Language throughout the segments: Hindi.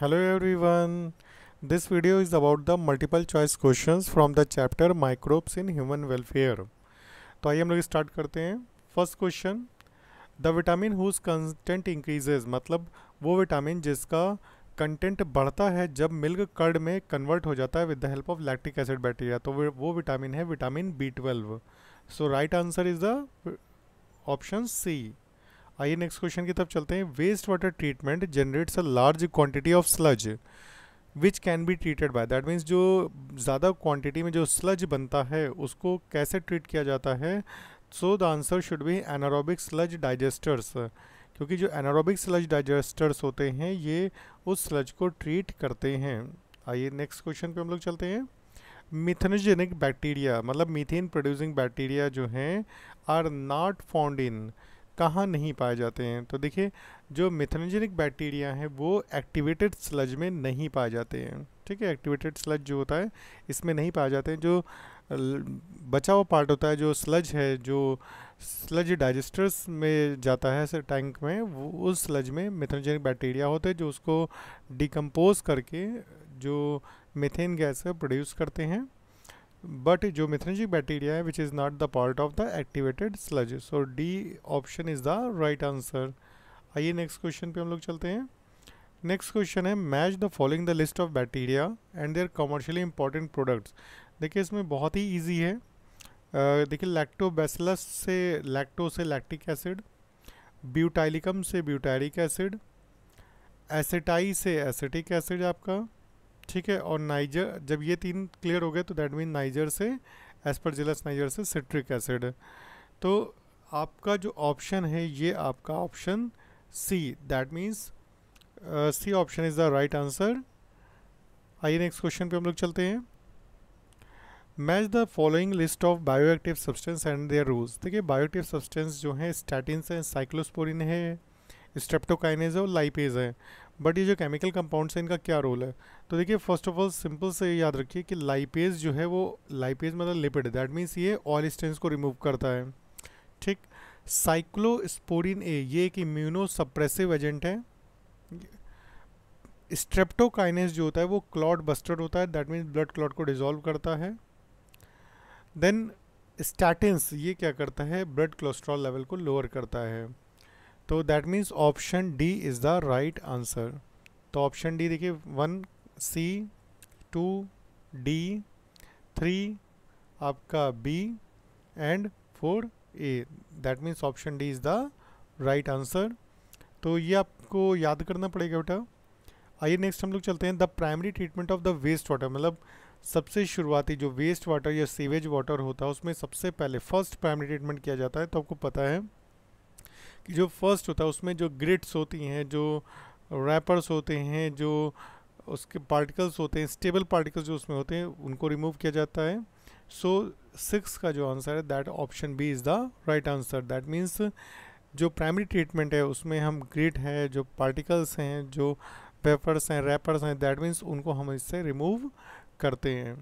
Hello everyone. This video is about the multiple choice questions from the chapter microbes in human welfare. तो आइए हम लोग स्टार्ट करते हैं first question the vitamin whose content increases मतलब वो विटामिन जिसका कंटेंट बढ़ता है जब मिल्क कर्ड में कन्वर्ट हो जाता है with the help of lactic acid bacteria तो वो विटामिन है vitamin B twelve so right answer is the option C आइए नेक्स्ट क्वेश्चन की तरफ चलते हैं waste water treatment generates a large quantity of sludge which can be treated by that means जो ज़्यादा क्वांटिटी में जो स्लज बनता है उसको कैसे ट्रीट किया जाता है so the answer should be anaerobic sludge digesters क्योंकि जो एनारोबिक स्लज डाइजेस्टर्स होते हैं ये उस स्लज को ट्रीट करते हैं आइए नेक्स्ट क्वेश्चन पे हम लोग चलते हैं मिथनोजेनिक बैक्टीरिया मतलब मीथेन प्रोड्यूसिंग बैक्टीरिया जो हैं आर नॉट फाउंड इन कहाँ नहीं पाए जाते हैं तो देखिए जो मिथनजेनिक बैक्टीरिया हैं वो एक्टिवेटेड स्लज में नहीं पाए जाते हैं ठीक है एक्टिवेटेड स्लज जो होता है इसमें नहीं पाए जाते हैं जो बचा हुआ पार्ट होता है जो स्लज है जो स्लज डाइजेस्टर्स में जाता है टैंक में वो उस स्लज में मिथनजेनिक बैक्टीरिया होते हैं जो उसको डिकम्पोज करके जो मिथेन गैस प्रोड्यूस करते हैं बट जो मिथनजिक बैक्टीरिया है which is not the part of the activated sludge so D option is the right answer आइए नेक्स्ट क्वेश्चन पे हम लोग चलते हैं नेक्स्ट क्वेश्चन है match the following the list of bacteria and their commercially important products देखिए इसमें बहुत ही ईजी है देखिए लैक्टोबैसिलस से लैक्टो से लैक्टिक एसिड ब्यूटाइलिकम से ब्यूटैरिक एसिड एसिटाई से एसिटिक एसिड आपका ठीक है और नाइजर जब ये तीन क्लियर हो गए तो दैट मीन नाइजर से जिलस नाइजर से सिट्रिक एसिड तो आपका जो ऑप्शन है ये आपका option C that means C option is the right answer आइए नेक्स्ट क्वेश्चन पे हम लोग चलते हैं match the following list of bioactive substance and their roles देखिए बायोएक्टिव सब्सटेंस जो हैं स्टैटिन है साइक्लोस्पोरिन है स्ट्रेप्टोकाइनेज और लाइपेज है बट ये जो केमिकल कंपाउंड्स हैं इनका क्या रोल है तो देखिए फर्स्ट ऑफ ऑल सिंपल से याद रखिए कि लाइपेज जो है वो लाइपेज मतलब लिपिड दैट मीन्स ये ऑयल स्टेंस को रिमूव करता है ठीक साइक्लोस्पोरिन ए ये एक इम्यूनो सप्रेसिव एजेंट है स्ट्रेप्टोकाइनेस जो होता है वो क्लॉट बस्टर्ड होता है दैट मीन्स ब्लड क्लॉट को डिजोल्व करता है देन स्टैटिन्स ये क्या करता है ब्लड कोलेस्ट्रॉल लेवल को लोअर करता है तो that means option D is the right answer तो ऑप्शन डी देखिए one C two D three आपका B and four A that means option D is the right answer तो ये आपको याद करना पड़ेगा बेटा आइए नेक्स्ट हम लोग चलते हैं the primary treatment of the waste water मतलब सबसे शुरुआती जो वेस्ट वाटर या सीवेज वाटर होता है उसमें सबसे पहले फर्स्ट प्राइमरी ट्रीटमेंट किया जाता है तो आपको पता है जो फर्स्ट होता है उसमें जो ग्रिड्स होती हैं जो रैपर्स होते हैं जो उसके पार्टिकल्स होते हैं स्टेबल पार्टिकल्स जो उसमें होते हैं उनको रिमूव किया जाता है सो so, सिक्स का जो आंसर है that option B is the right answer that means जो प्राइमरी ट्रीटमेंट है उसमें हम ग्रिड है जो पार्टिकल्स हैं जो पेपर्स हैं रैपर्स हैं दैट मीन्स उनको हम इससे रिमूव करते हैं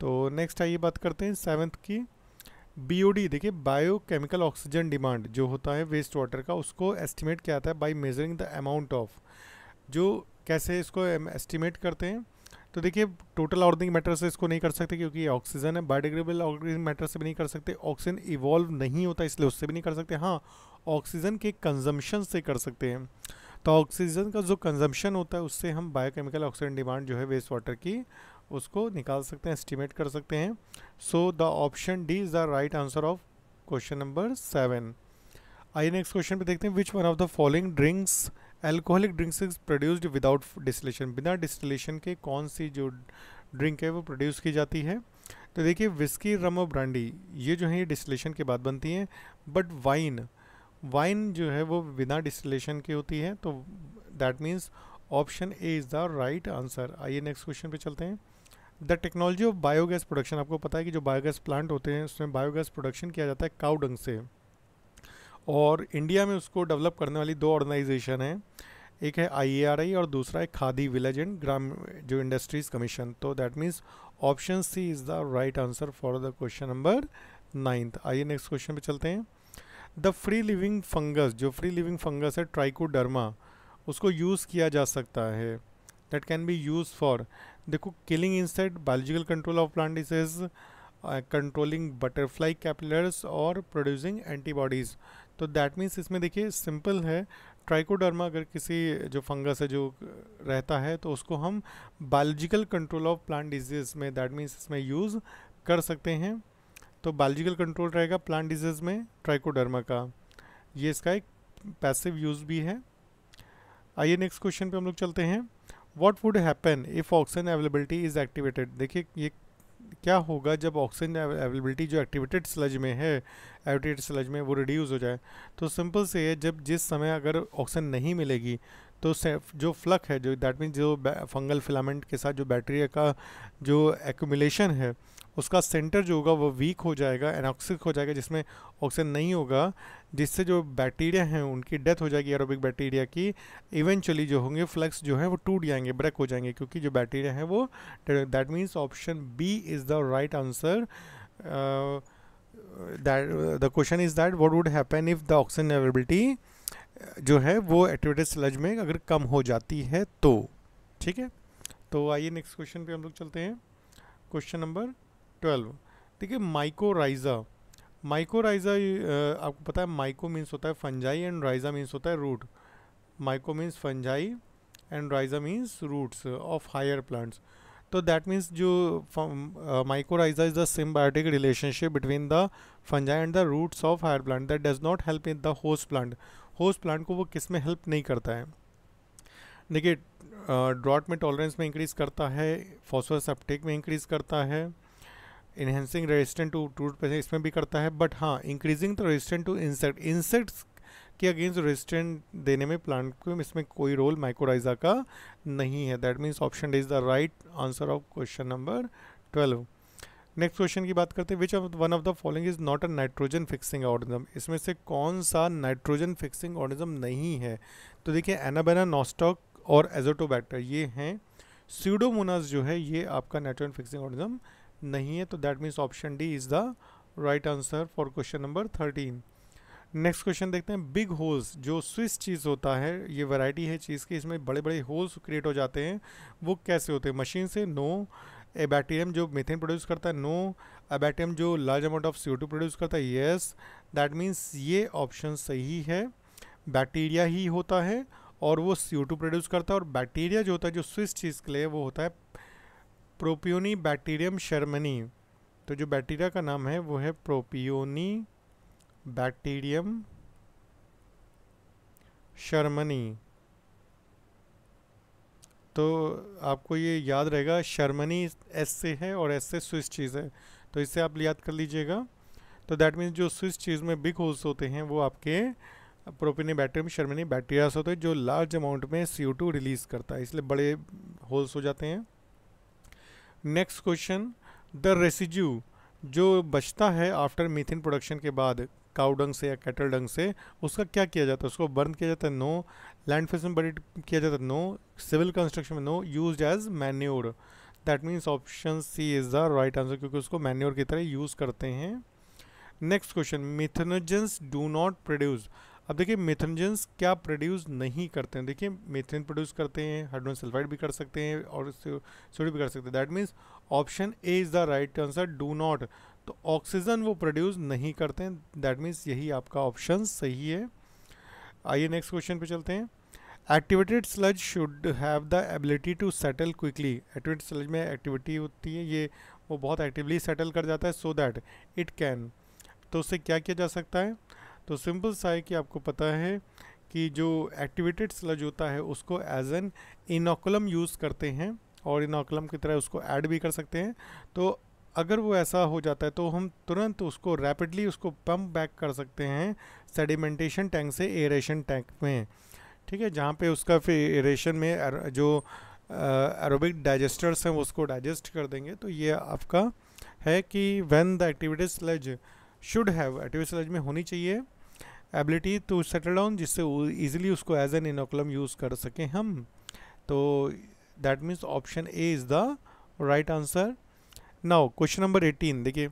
तो नेक्स्ट आइए बात करते हैं सेवन्थ की बीओडी देखिए बायोकेमिकल ऑक्सीजन डिमांड जो होता है वेस्ट वाटर का उसको एस्टिमेट किया जाता है by measuring the amount of जो कैसे इसको एस्टिमेट करते हैं तो देखिए टोटल ऑर्गेनिक मैटर से इसको नहीं कर सकते क्योंकि ऑक्सीजन है बायोडिग्रेबल ऑर्गेनिक मैटर से भी नहीं कर सकते ऑक्सीजन इवॉल्व नहीं होता इसलिए उससे भी नहीं कर सकते हाँ ऑक्सीजन के कंजम्पशन से कर सकते हैं तो ऑक्सीजन का जो कंजम्पशन होता है उससे हम बायोकेमिकल ऑक्सीजन डिमांड जो है वेस्ट वाटर की उसको निकाल सकते हैं एस्टिमेट कर सकते हैं so the option D is the right answer of question number seven आइए नेक्स्ट क्वेश्चन पे देखते हैं which one of the following drinks alcoholic drinks is produced without distillation बिना डिस्टिलेशन के कौन सी जो ड्रिंक है वो प्रोड्यूस की जाती है तो देखिए विस्की रम और ब्रांडी ये जो है ये डिस्टिलेशन के बाद बनती हैं बट वाइन वाइन जो है वो बिना डिस्टिलेशन की होती है तो that means option A is the right answer आइए नेक्स्ट क्वेश्चन पे चलते हैं the technology of biogas production आपको पता है कि जो बायोगैस प्लांट होते हैं उसमें बायोगैस प्रोडक्शन किया जाता है काउडंग से और इंडिया में उसको डेवलप करने वाली दो ऑर्गेनाइजेशन हैं एक है आई और दूसरा है खादी विलेज एंड ग्राम जो इंडस्ट्रीज़ कमीशन तो that means option C is the right answer for the question number ninth आइए नेक्स्ट क्वेश्चन पे चलते हैं द फ्री लिविंग फंगस जो फ्री लिविंग फंगस है ट्राइकोडर्मा उसको यूज़ किया जा सकता है that can be used for देखो killing insect biological control of plant disease controlling uh, butterfly butterfly और प्रोड्यूसिंग एंटीबॉडीज़ तो दैट मीन्स इसमें देखिए सिंपल है ट्राइकोडर्मा अगर किसी जो फंगस है जो रहता है तो उसको हम biological control of plant disease में दैट मीन्स इसमें यूज़ कर सकते हैं तो बायोलॉजिकल कंट्रोल रहेगा प्लांट डिजीज़ में ट्राइकोडर्मा का ये इसका एक पैसिव यूज़ भी है आइए नेक्स्ट क्वेश्चन पे हम लोग चलते हैं what would happen if oxygen availability is activated देखिए ये क्या होगा जब ऑक्सीजन अवेलेबिलिटी जो एक्टिवेटेड स्लज में है एक्टिवेटेड स्लज में वो रिड्यूज़ हो जाए तो सिंपल से है जब जिस समय अगर ऑक्सीजन नहीं मिलेगी तो जो फ्लक है जो दैट मीन जो फंगल फिलामेंट के साथ जो बैक्टीरिया का जो एक्यूमुलेशन है उसका सेंटर जो होगा वो वीक हो जाएगा एनॉक्सिक हो जाएगा जिसमें ऑक्सीजन नहीं होगा जिससे जो बैक्टीरिया हैं उनकी डेथ हो जाएगी एरोबिक बैक्टीरिया की इवेंचुअली जो होंगे फ्लक्स जो है वो टूट जाएंगे ब्रेक हो जाएंगे क्योंकि जो बैक्टीरिया हैं वो that means option B is the right answer that the question is that what would happen if the oxygen availability जो है वो एक्टिवेटेड स्लज में अगर कम हो जाती है तो ठीक है तो आइए नेक्स्ट क्वेश्चन पे हम लोग चलते हैं क्वेश्चन नंबर ट्वेल्व देखिए माइकोराइजा माइकोराइजा आपको पता है माइको मीन्स होता है फंजाई एंड राइजा मीन्स होता है root myco means fungi and rhiza means roots of higher plants तो दैट मीन्स जो mycorrhiza is the symbiotic relationship between the fungi and the roots of higher plant that does not help in the host plant host plant को वो किस में हेल्प नहीं करता है देखिए ड्रॉट में टॉलरेंस में इंक्रीज़ करता है फॉस्फोरस अपटेक में इंक्रीज़ करता है इन्हेंसिंग रेजिस्टेंट टू टूट पे इसमें भी करता है बट हाँ increasing the resistant to insect insects के अगेंस्ट रेजिस्टेंट देने में प्लांट को इसमें कोई रोल माइक्रोराइजा का नहीं है that means option is the right answer of question number twelve next question की बात करते हैं which of one of the following is not a nitrogen fixing organism इसमें से कौन सा नाइट्रोजन फिक्सिंग ऑर्गेनिज्म नहीं है तो देखिए एनाबेना नोस्टॉक और एजोटोबैक्टर ये हैं सीडोमोनास जो है ये आपका नाइट्रोजन फिक्सिंग ऑर्गेनिज्म नहीं है तो that means option D is the right answer for question number thirteen next question देखते हैं बिग होल्स जो स्विस चीज़ होता है ये वैरायटी है चीज़ की इसमें बड़े बड़े होल्स क्रिएट हो जाते हैं वो कैसे होते हैं मशीन से नो no. ए बैक्टीरियम जो मेथेन प्रोड्यूस करता है नो ए बैक्टीरियम जो large amount of C produce करता है येस दैट मीन्स ये ऑप्शन सही है बैक्टीरिया ही होता है और वो सी प्रोड्यूस करता है और बैक्टीरिया जो होता है जो स्विस चीज़ के लिए वो होता है प्रोपियोनी बैक्टीरियम शर्मनी तो जो बैक्टीरिया का नाम है वो है प्रोपियोनी बैक्टीरियम शर्मनी तो आपको ये याद रहेगा शर्मनी एस से है और एस से स्विस चीज़ है तो इससे आप याद कर लीजिएगा तो दैट मीन्स जो स्विस चीज़ में बिग होल्स होते हैं वो आपके प्रोपिनी बैटरी में शर्मनी बैक्टीरियास होते हैं जो लार्ज अमाउंट में सी रिलीज़ करता है इसलिए बड़े होल्स हो जाते हैं नेक्स्ट क्वेश्चन द रेसिज्यू जो बचता है आफ्टर मीथिन प्रोडक्शन के बाद काउडंग से या कैटल डंग से उसका क्या किया जाता है उसको बर्न किया जाता है नो लैंड फेस में बर्ड किया जाता है नो सिविल कंस्ट्रक्शन में no use as manure that means option C is the right answer क्योंकि उसको मैन्योर की तरह यूज़ करते हैं next question methanogens do not produce अब देखिए मिथनजेंस क्या प्रोड्यूस नहीं करते हैं देखिए मिथेन प्रोड्यूस करते हैं हाइड्रोन सल्फाइड भी कर सकते हैं और सोडियम भी कर सकते हैं that means option A is the right answer do not तो ऑक्सीजन वो प्रोड्यूस नहीं करते हैं दैट मीन्स यही आपका ऑप्शन सही है आइए नेक्स्ट क्वेश्चन पे चलते हैं activated sludge should have the ability to settle quickly activated sludge में एक्टिविटी होती है ये वो बहुत एक्टिवली सेटल कर जाता है सो दैट इट कैन तो उससे क्या किया जा सकता है तो सिंपल सा है कि आपको पता है कि जो एक्टिवेटेड स्लज होता है उसको एज एन इनोकुलम यूज़ करते हैं और इनोकुलम की तरह उसको ऐड भी कर सकते हैं तो अगर वो ऐसा हो जाता है तो हम तुरंत उसको रैपिडली उसको पम्प बैक कर सकते हैं सेडिमेंटेशन टैंक से एरेशन टैंक में ठीक है जहाँ पे उसका फिर एरेशन में जो एरोबिक डाइजेस्टर्स हैं उसको डाइजेस्ट कर देंगे तो ये आपका है कि when the activity sludge should have activity sludge में होनी चाहिए एबिलिटी टू सेटल डाउन जिससे ईजिली उसको एज एन इनोकुलम यूज़ कर सकें हम तो that means option A is the right answer now question number eighteen देखिए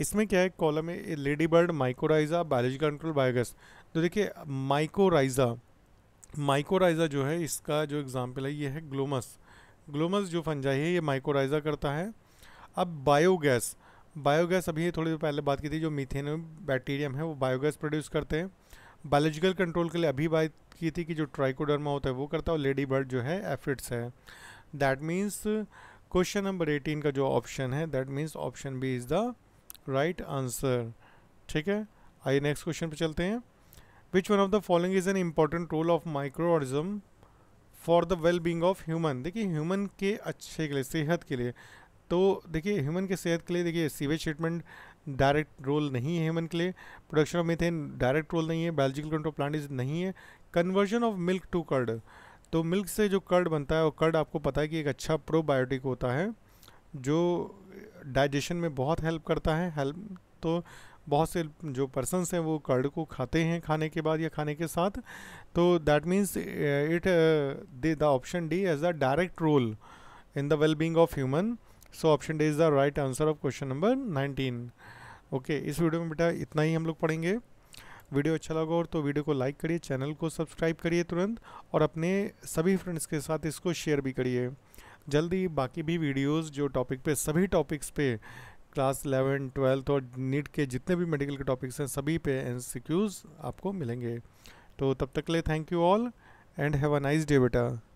इसमें क्या है कॉलम है lady bird mycorrhiza biological control biogas तो देखिए माइकोराइजा माइकोराइजा जो है इसका जो एग्जाम्पल है ये है ग्लोमस ग्लोमस जो फंजाई है ये माइकोराइजा करता है अब बायोगैस बायोगैस अभी थोड़ी देर पहले बात की थी जो मीथेन बैक्टीरियम है वो बायोगैस प्रोड्यूस करते हैं बायोलॉजिकल कंट्रोल के लिए अभी बात की थी कि जो ट्राइकोडर्मा होता है वो करता है और लेडी बर्ड जो है एफिड्स है दैट मीन्स क्वेश्चन नंबर 18 का जो ऑप्शन है that means option B is the right answer ठीक है आइए नेक्स्ट क्वेश्चन पे चलते हैं which one of the following is an important role of micro for the well being of human देखिए ह्यूमन के अच्छे के लिए सेहत के लिए तो देखिए ह्यूमन के सेहत के लिए देखिए सीवेज ट्रीटमेंट डायरेक्ट रोल नहीं है ह्यूमन के लिए production of methane direct role नहीं है बायोलॉजिकल कंट्रोल प्लांट इज नहीं है conversion of milk to curd तो मिल्क से जो कर्ड बनता है वो कर्ड आपको पता है कि एक अच्छा प्रोबायोटिक होता है जो डाइजेशन में बहुत हेल्प करता है हेल्प तो बहुत से जो पर्सनस हैं वो कर्ड को खाते हैं खाने के बाद या खाने के साथ तो that means it they the option D as the direct role in the well being of human so option D is the right answer of question number nineteen okay इस वीडियो में बेटा इतना ही हम लोग पढ़ेंगे वीडियो अच्छा लगा और तो वीडियो को लाइक करिए चैनल को सब्सक्राइब करिए तुरंत और अपने सभी फ्रेंड्स के साथ इसको शेयर भी करिए जल्दी बाकी भी वीडियोस जो टॉपिक पे सभी टॉपिक्स पे क्लास इलेवन ट्वेल्थ और नीट के जितने भी मेडिकल के टॉपिक्स हैं सभी पे एन आपको मिलेंगे तो तब तक ले thank you all and have a nice day बेटा